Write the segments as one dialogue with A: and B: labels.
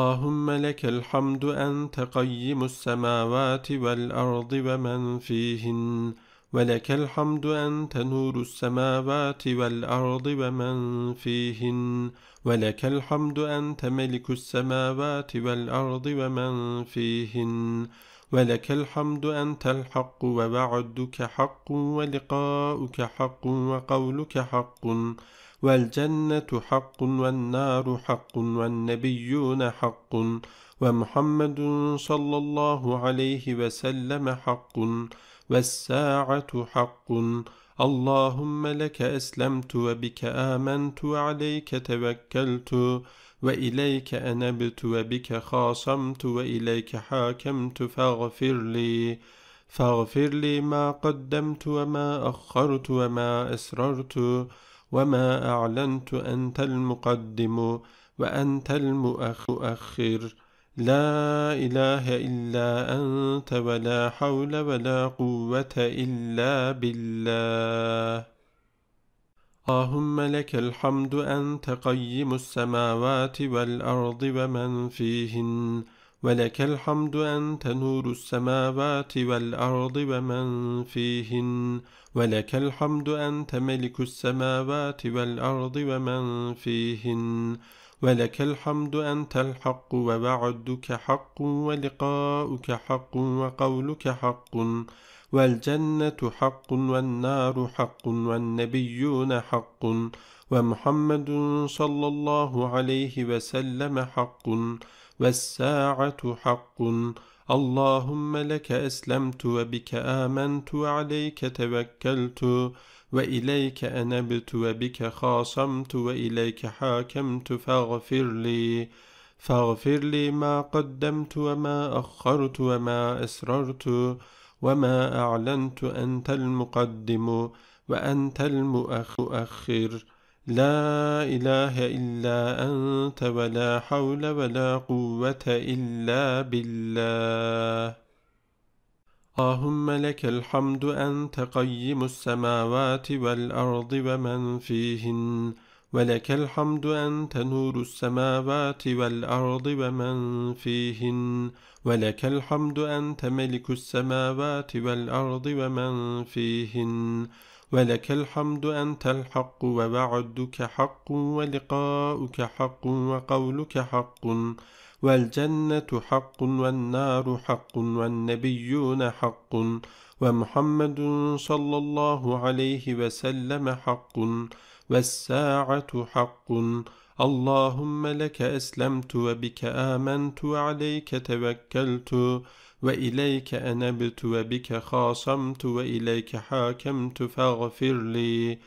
A: اللهم لك الحمد أنت قيم السماوات والأرض ومن فيهن ولك الحمد أنت نور السماوات والأرض ومن فيهن ولك الحمد أنت ملك السماوات والأرض ومن فيهن ولك الحمد أنت الحق ووعدك حق ولقاؤك حق وقولك حق والجنة حق والنار حق والنبيون حق ومحمد صلى الله عليه وسلم حق والساعة حق اللهم لك أسلمت وبك آمنت وعليك توكلت وإليك أنبت وبك خاصمت وإليك حاكمت فاغفر لي فاغفر لي ما قدمت وما أخرت وما أسررت وما أعلنت أنت المقدم وأنت المؤخر لا إله إلا أنت ولا حول ولا قوة إلا بالله اللهم لك الحمد أنت قيم السماوات والأرض ومن فيهن ولك الحمد أنت نور السماوات والأرض ومن فيهن ولك الحمد أنت ملك السماوات والأرض ومن فيهن ولك الحمد أنت الحق ووعدك حق ولقاؤك حق وقولك حق والجنة حق والنار حق والنبيون حق ومحمد صلى الله عليه وسلم حق والساعة حق اللهم لك أسلمت وبك آمنت وعليك توكلت وإليك أنبت وبك خاصمت وإليك حاكمت فاغفر لي فاغفر لي ما قدمت وما أخرت وما أسررت وما أعلنت أنت المقدم وأنت المؤخر لا إله إلا أنت ولا حول ولا قوة إلا بالله اللهم لك الحمد أنت قيم السماوات والأرض ومن فيهن ولك الحمد أنت نور السماوات والأرض ومن فيهن ولك الحمد أنت ملك السماوات والأرض ومن فيهن ولك الحمد أنت الحق ووعدك حق ولقاؤك حق وقولك حق والجنة حق والنار حق والنبيون حق ومحمد صلى الله عليه وسلم حق والساعة حق اللهم لك أسلمت وبك آمنت وعليك توكلت وإليك أنبت وبك خاصمت وإليك حاكمت فاغفر لي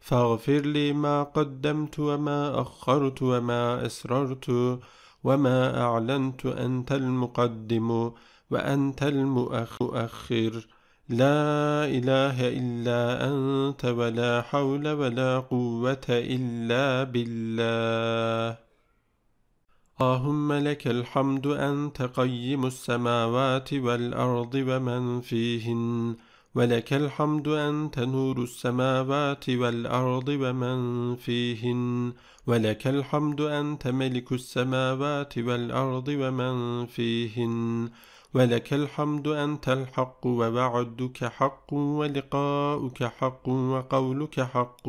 A: فاغفر لي ما قدمت وما أخرت وما أسررت وما أعلنت أنت المقدم وأنت المؤخر لا إله إلا أنت ولا حول ولا قوة إلا بالله اللهم لك الحمد أنت قيم السماوات والأرض ومن فيهن ولك الحمد أنت نور السماوات والأرض ومن فيهن ولك الحمد أنت ملك السماوات والأرض ومن فيهن ولك الحمد أنت الحق ووعدك حق ولقاؤك حق وقولك حق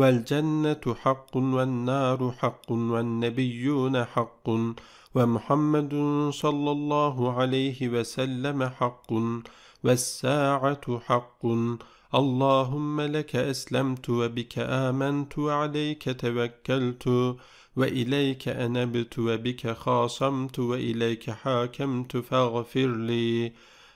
A: والجنة حق والنار حق والنبيون حق ومحمد صلى الله عليه وسلم حق والساعة حق اللهم لك أسلمت وبك آمنت وعليك توكلت وإليك أنبت وبك خاصمت وإليك حاكمت فاغفر لي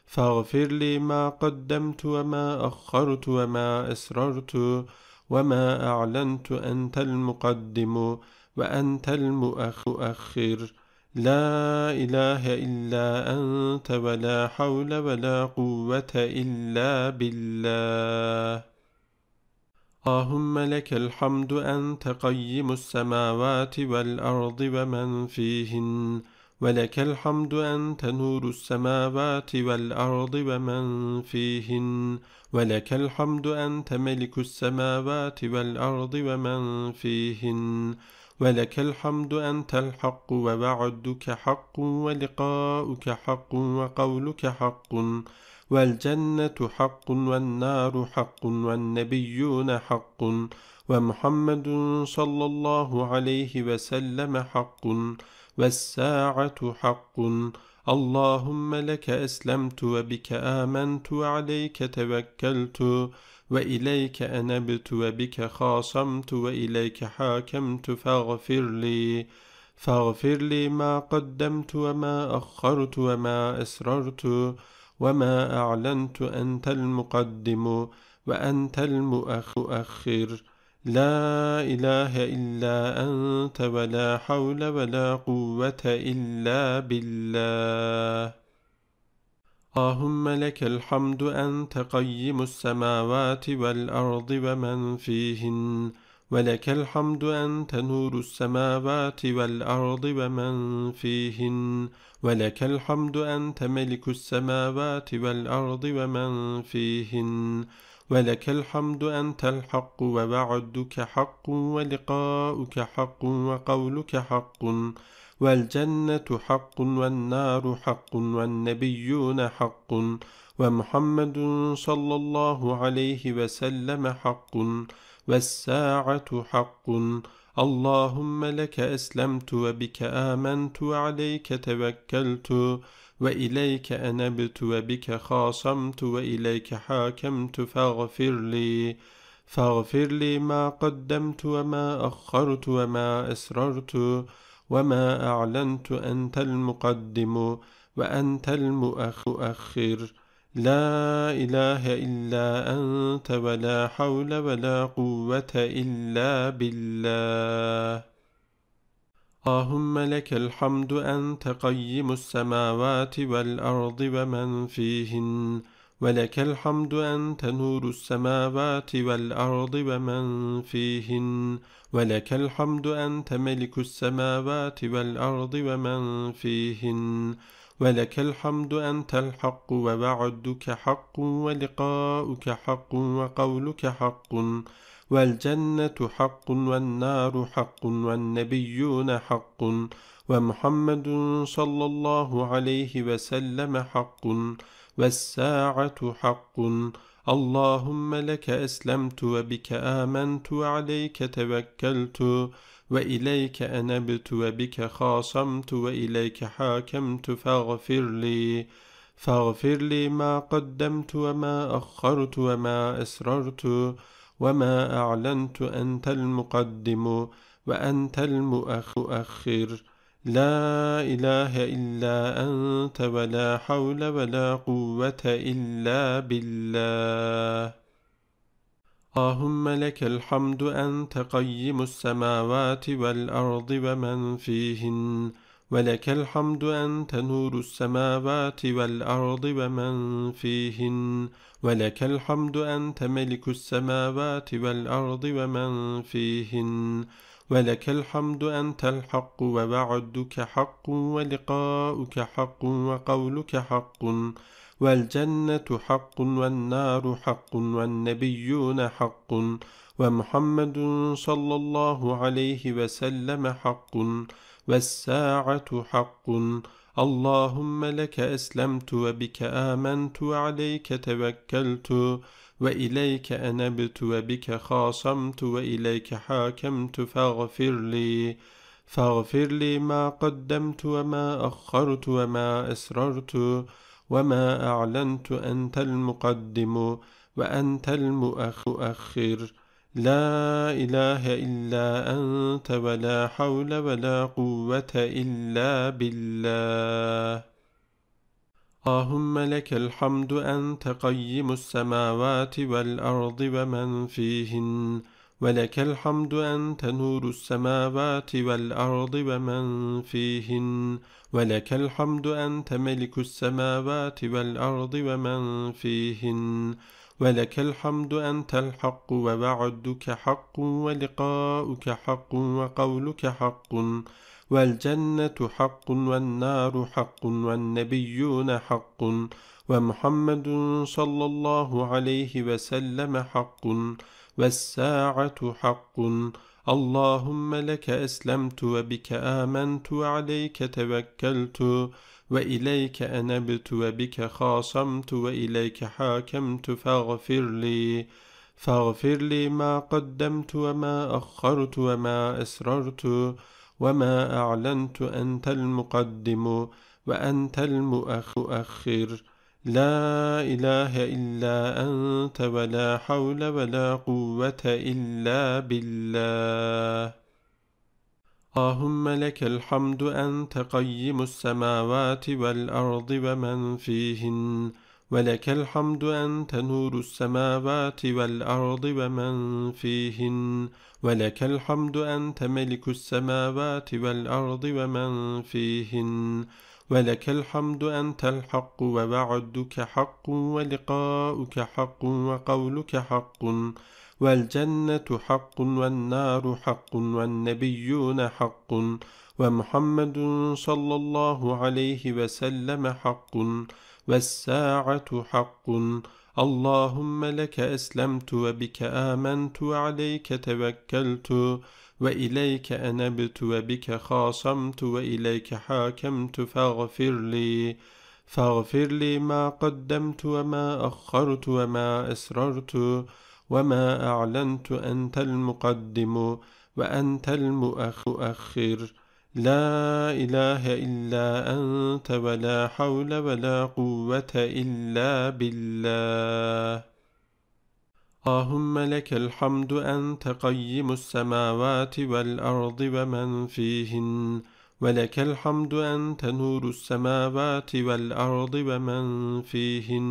A: فاغفر لي ما قدمت وما أخرت وما أسررت وما أعلنت أنت المقدم وأنت المؤخر لا إله إلا أنت ولا حول ولا قوة إلا بالله اللهم لك الحمد أنت قيم السماوات والأرض ومن فيهن ولك الحمد أنت نور السماوات والأرض ومن فيهن ولك الحمد أنت ملك السماوات والأرض ومن فيهن ولك الحمد أنت الحق ووعدك حق ولقاؤك حق وقولك حق والجنة حق والنار حق والنبيون حق ومحمد صلى الله عليه وسلم حق والساعة حق اللهم لك أسلمت وبك آمنت وعليك توكلت وإليك أنبت وبك خاصمت وإليك حاكمت فاغفر لي فاغفر لي ما قدمت وما أخرت وما أسررت وما أعلنت أنت المقدم وأنت المؤخر لا إله إلا أنت ولا حول ولا قوة إلا بالله اللهم لك الحمد أنت قيم السماوات والأرض ومن فيهن ولك الحمد أنت نور السماوات والأرض ومن فيهن ولك الحمد أنت ملك السماوات والأرض ومن فيهن ولك الحمد أنت الحق ووعدك حق ولقاؤك حق وقولك حق والجنة حق والنار حق والنبيون حق ومحمد صلى الله عليه وسلم حق والساعة حق اللهم لك أسلمت وبك آمنت وعليك توكلت وإليك أنبت وبك خاصمت وإليك حاكمت فاغفر لي فاغفر لي ما قدمت وما أخرت وما أسررت وما أعلنت أنت المقدم وأنت المؤخر لا إله إلا أنت ولا حول ولا قوة إلا بالله اللهم لك الحمد أنت قيم السماوات والأرض ومن فيهن ولك الحمد أنت نور السماوات والأرض ومن فيهن ولك الحمد أنت ملك السماوات والأرض ومن فيهن ولك الحمد أنت الحق ووعدك حق ولقاؤك حق وقولك حق والجنة حق والنار حق والنبيون حق ومحمد صلى الله عليه وسلم حق والساعة حق اللهم لك أسلمت وبك آمنت وعليك توكلت وإليك أنبت وبك خاصمت وإليك حاكمت فاغفر لي فاغفر لي ما قدمت وما أخرت وما أسررت وما أعلنت أنت المقدم وأنت المؤخر لا إله إلا أنت ولا حول ولا قوة إلا بالله اللهم لك الحمد أنت قيم السماوات والأرض ومن فيهن ولك الحمد أنت نور السماوات والأرض ومن فيهن ولك الحمد أنت ملك السماوات والأرض ومن فيهن ولك الحمد أنت الحق ووعدك حق ولقاؤك حق وقولك حق والجنة حق والنار حق والنبيون حق ومحمد صلى الله عليه وسلم حق والساعة حق اللهم لك أسلمت وبك آمنت وعليك توكلت وإليك أنبت وبك خاصمت وإليك حاكمت فاغفر لي فاغفر لي ما قدمت وما أخرت وما أسررت وما أعلنت أنت المقدم وأنت المؤخر لا إله إلا أنت ولا حول ولا قوة إلا بالله اللهم لك الحمد أنت قيم السماوات والأرض ومن فيهن ولك الحمد أنت نور السماوات والأرض ومن فيهن ولك الحمد أنت ملك السماوات والأرض ومن فيهن ولك الحمد أنت الحق ووعدك حق ولقاؤك حق وقولك حق والجنة حق والنار حق والنبيون حق ومحمد صلى الله عليه وسلم حق والساعة حق اللهم لك أسلمت وبك آمنت وعليك توكلت وإليك أنبت وبك خاصمت وإليك حاكمت فاغفر لي فاغفر لي ما قدمت وما أخرت وما أسررت وما أعلنت أنت المقدم وأنت المؤخر لا إله إلا أنت ولا حول ولا قوة إلا بالله اللهم لك الحمد أنت قيم السماوات والأرض ومن فيهن ولك الحمد أنت نور السماوات والأرض ومن فيهن ولك الحمد أنت ملك السماوات والأرض ومن فيهن ولك الحمد أنت الحق ووعدك حق ولقاؤك حق وقولك حق والجنة حق والنار حق والنبيون حق ومحمد صلى الله عليه وسلم حق والساعة حق اللهم لك أسلمت وبك آمنت وعليك توكلت وإليك أنبت وبك خاصمت وإليك حاكمت فاغفر لي فاغفر لي ما قدمت وما أخرت وما أسررت وما أعلنت أنت المقدم وأنت المؤخر لا إله إلا أنت ولا حول ولا قوة إلا بالله اللهم لك الحمد أنت قيم السماوات والأرض ومن فيهن ولك الحمد أنت نور السماوات والأرض ومن فيهن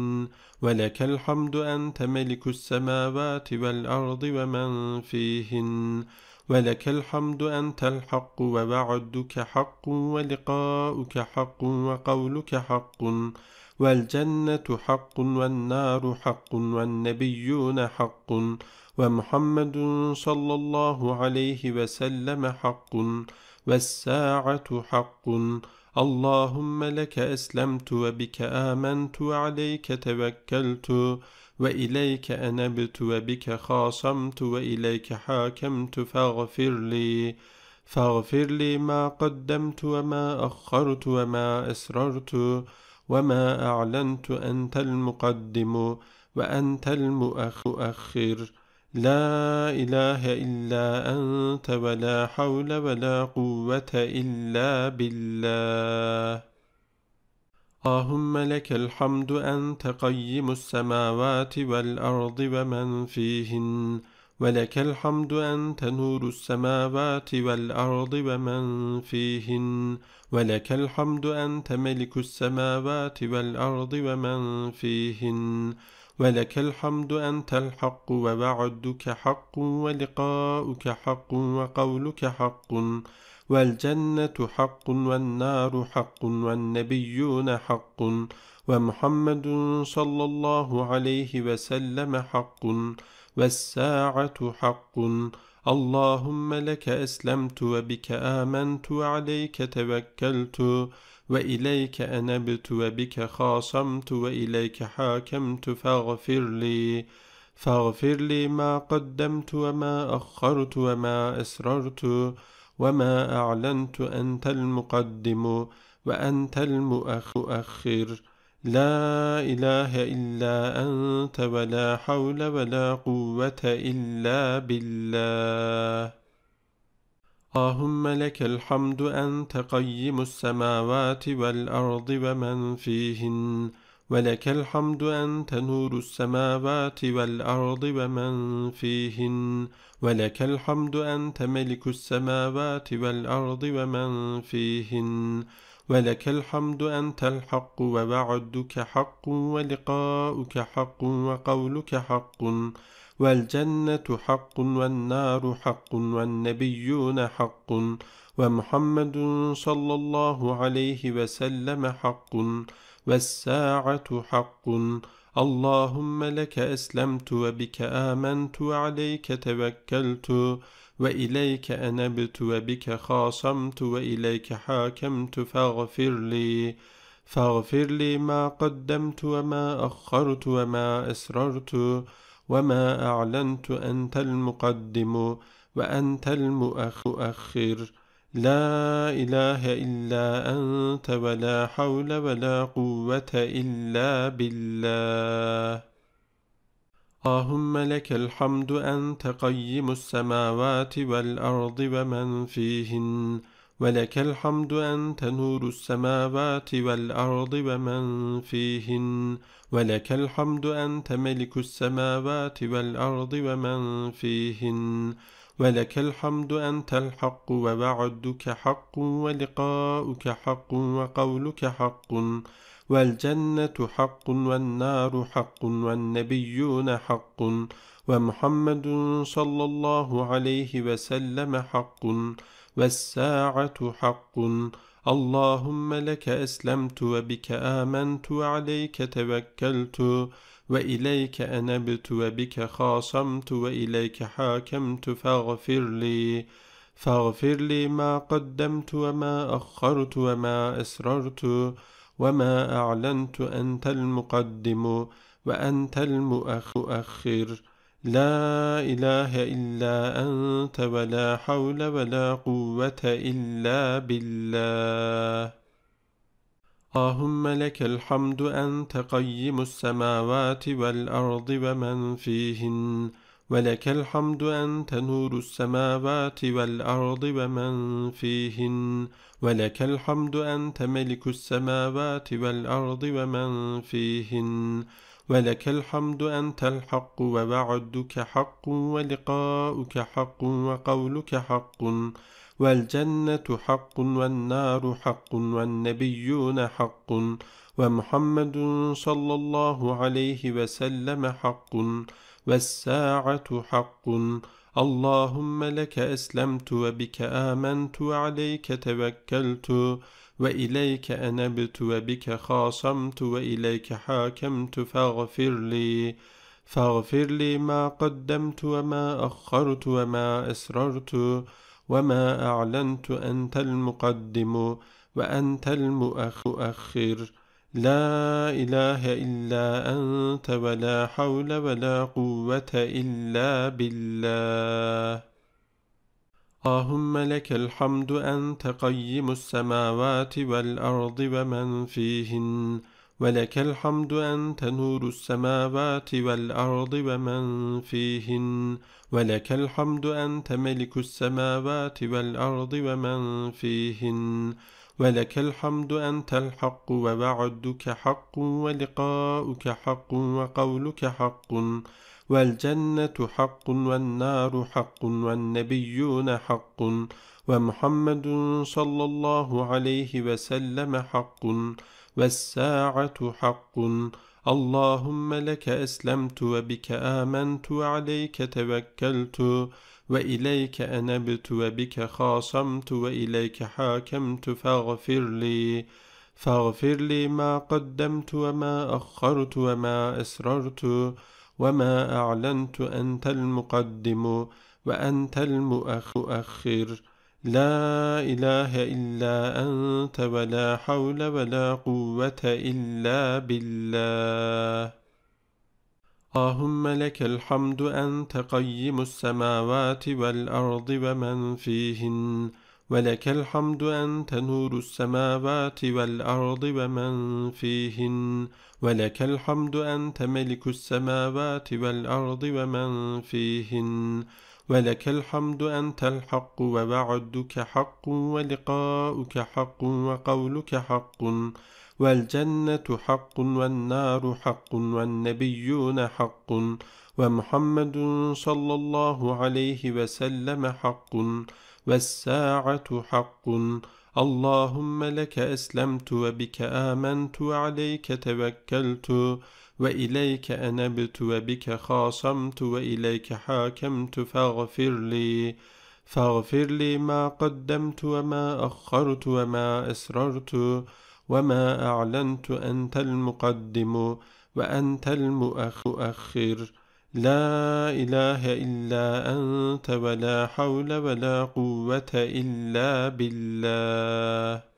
A: ولك الحمد أنت ملك السماوات والأرض ومن فيهن ولك الحمد أنت الحق ووعدك حق ولقاؤك حق وقولك حق والجنة حق والنار حق والنبيون حق ومحمد صلى الله عليه وسلم حق والساعة حق اللهم لك أسلمت وبك آمنت وعليك توكلت وإليك أنبت وبك خاصمت وإليك حاكمت فاغفر لي فاغفر لي ما قدمت وما أخرت وما أسررت وما أعلنت أنت المقدم وأنت المؤخر لا إله إلا أنت ولا حول ولا قوة إلا بالله اللهم لك الحمد أنت قيم السماوات والأرض ومن فيهن ولك الحمد أنت نور السماوات والأرض ومن فيهن ولك الحمد أنت ملك السماوات والأرض ومن فيهن ولك الحمد أنت الحق ووعدك حق ولقاؤك حق وقولك حق والجنة حق والنار حق والنبيون حق ومحمد صلى الله عليه وسلم حق والساعة حق اللهم لك أسلمت وبك آمنت وعليك توكلت وإليك أنبت وبك خاصمت وإليك حاكمت فاغفر لي فاغفر لي ما قدمت وما أخرت وما أسررت وما أعلنت أنت المقدم وأنت المؤخر لا إله إلا أنت ولا حول ولا قوة إلا بالله اللهم لك الحمد أنت قيم السماوات والأرض ومن فيهن ولك الحمد أنت نور السماوات والأرض ومن فيهن ولك الحمد أنت ملك السماوات والأرض ومن فيهن ولك الحمد أنت الحق ووعدك حق ولقاؤك حق وقولك حق والجنة حق والنار حق والنبيون حق ومحمد صلى الله عليه وسلم حق والساعة حق اللهم لك أسلمت وبك آمنت وعليك توكلت وإليك أنبت وبك خاصمت وإليك حاكمت فاغفر لي فاغفر لي ما قدمت وما أخرت وما أسررت وما أعلنت أنت المقدم وأنت المؤخر لا إله إلا أنت ولا حول ولا قوة إلا بالله اللهم لك الحمد أنت قيم السماوات والأرض ومن فيهن ولك الحمد أنت نور السماوات والأرض ومن فيهن ولك الحمد أنت ملك السماوات والأرض ومن فيهن ولك الحمد أنت الحق ووعدك حق ولقاؤك حق وقولك حق والجنة حق والنار حق والنبيون حق ومحمد صلى الله عليه وسلم حق والساعة حق اللهم لك أسلمت وبك آمنت وعليك توكلت وإليك أنبت وبك خاصمت وإليك حاكمت فاغفر لي فاغفر لي ما قدمت وما أخرت وما أسررت وما أعلنت أنت المقدم وأنت المؤخر لا إله إلا أنت ولا حول ولا قوة إلا بالله اللهم لك الحمد أنت قيم السماوات والأرض ومن فيهن ولك الحمد أنت نور السماوات والأرض ومن فيهن ولك الحمد أنت ملك السماوات والأرض ومن فيهن ولك الحمد أنت الحق ووعدك حق ولقاؤك حق وقولك حق والجنة حق والنار حق والنبيون حق ومحمد صلى الله عليه وسلم حق والساعة حق اللهم لك أسلمت وبك آمنت وعليك توكلت وإليك أنبت وبك خاصمت وإليك حاكمت فاغفر لي فاغفر لي ما قدمت وما أخرت وما أسررت وما أعلنت أنت المقدم وأنت المؤخر لا إله إلا أنت ولا حول ولا قوة إلا بالله اللهم لك الحمد أنت قيم السماوات والأرض ومن فيهن ولك الحمد أنت نور السماوات والأرض ومن فيهن ولك الحمد أنت ملك السماوات والأرض ومن فيهن ولك الحمد أنت الحق ووعدك حق ولقاؤك حق وقولك حق والجنة حق والنار حق والنبيون حق ومحمد صلى الله عليه وسلم حق والساعة حق اللهم لك أسلمت وبك آمنت وعليك توكلت وإليك أنبت وبك خاصمت وإليك حاكمت فاغفر لي فاغفر لي ما قدمت وما أخرت وما أسررت وما أعلنت أنت المقدم وأنت المؤخر لا إله إلا أنت ولا حول ولا قوة إلا بالله اللهم لك الحمد أنت قيم السماوات والأرض ومن فيهن ولك الحمد أنت نور السماوات والأرض ومن فيهن ولك الحمد أنت ملك السماوات والأرض ومن فيهن ولك الحمد أنت الحق ووعدك حق ولقاؤك حق وقولك حق والجنة حق والنار حق والنبيون حق ومحمد صلى الله عليه وسلم حق والساعة حق اللهم لك أسلمت وبك آمنت وعليك توكلت وإليك أنبت وبك خاصمت وإليك حاكمت فاغفر لي فاغفر لي ما قدمت وما أخرت وما أسررت وما أعلنت أنت المقدم وأنت المؤخر لا إله إلا أنت ولا حول ولا قوة إلا بالله